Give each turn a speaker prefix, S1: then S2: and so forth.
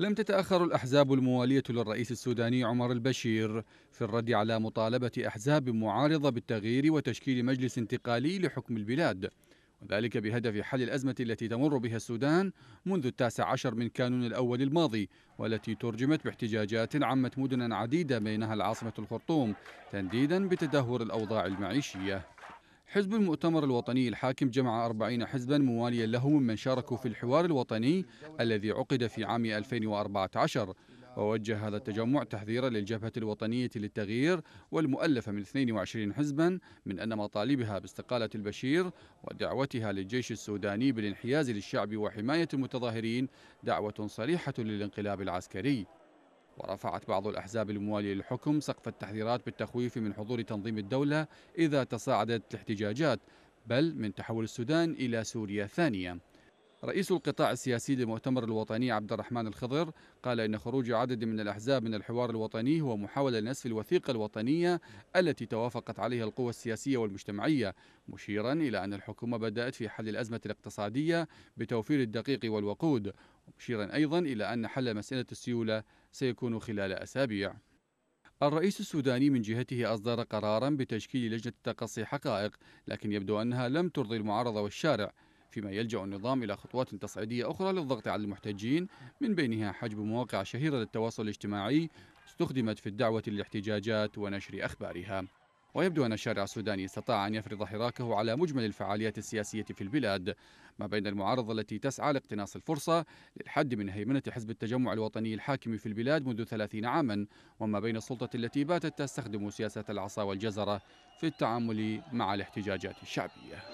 S1: لم تتأخر الأحزاب الموالية للرئيس السوداني عمر البشير في الرد على مطالبة أحزاب معارضة بالتغيير وتشكيل مجلس انتقالي لحكم البلاد وذلك بهدف حل الأزمة التي تمر بها السودان منذ التاسع عشر من كانون الأول الماضي والتي ترجمت باحتجاجات عمت مدنا عديدة بينها العاصمة الخرطوم تنديدا بتدهور الأوضاع المعيشية حزب المؤتمر الوطني الحاكم جمع 40 حزبا مواليا له ممن شاركوا في الحوار الوطني الذي عقد في عام 2014 ووجه هذا التجمع تحذيرا للجبهة الوطنية للتغيير والمؤلفة من 22 حزبا من أن مطالبها باستقالة البشير ودعوتها للجيش السوداني بالانحياز للشعب وحماية المتظاهرين دعوة صريحة للانقلاب العسكري ورفعت بعض الأحزاب الموالية للحكم سقف التحذيرات بالتخويف من حضور تنظيم الدولة إذا تصاعدت الاحتجاجات بل من تحول السودان إلى سوريا ثانية رئيس القطاع السياسي للمؤتمر الوطني عبد الرحمن الخضر قال إن خروج عدد من الأحزاب من الحوار الوطني هو محاولة لنسف الوثيقة الوطنية التي توافقت عليها القوى السياسية والمجتمعية مشيرا إلى أن الحكومة بدأت في حل الأزمة الاقتصادية بتوفير الدقيق والوقود مشيرا أيضا إلى أن حل مسألة السيولة سيكون خلال أسابيع الرئيس السوداني من جهته أصدر قرارا بتشكيل لجنة تقصي حقائق لكن يبدو أنها لم ترضي المعارضة والشارع فيما يلجأ النظام إلى خطوات تصعيدية أخرى للضغط على المحتجين من بينها حجب مواقع شهيرة للتواصل الاجتماعي استخدمت في الدعوة للاحتجاجات ونشر أخبارها ويبدو أن الشارع السوداني استطاع أن يفرض حراكه على مجمل الفعاليات السياسية في البلاد ما بين المعارضة التي تسعى لاقتناص الفرصة للحد من هيمنة حزب التجمع الوطني الحاكم في البلاد منذ ثلاثين عاما وما بين السلطة التي باتت تستخدم سياسة العصا والجزرة في التعامل مع الاحتجاجات الشعبية